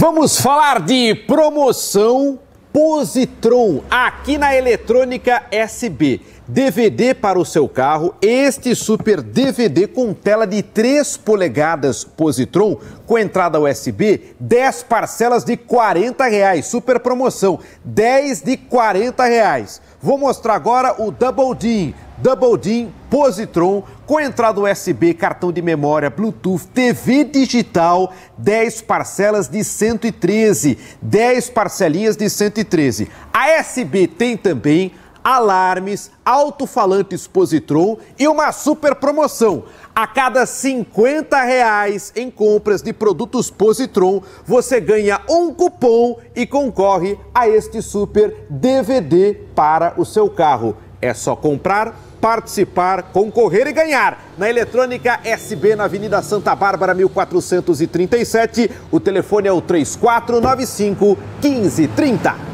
Vamos falar de promoção Positron aqui na Eletrônica SB. DVD para o seu carro, este super DVD com tela de 3 polegadas Positron, com entrada USB, 10 parcelas de 40 reais, super promoção, 10 de 40 reais. Vou mostrar agora o Double D, Double DIN, Positron, com entrada USB, cartão de memória, Bluetooth, TV digital, 10 parcelas de 113, 10 parcelinhas de 113. A SB tem também alarmes, alto-falantes Positron e uma super promoção. A cada 50 reais em compras de produtos Positron, você ganha um cupom e concorre a este super DVD para o seu carro. É só comprar, participar, concorrer e ganhar. Na Eletrônica SB, na Avenida Santa Bárbara, 1437. O telefone é o 3495 1530.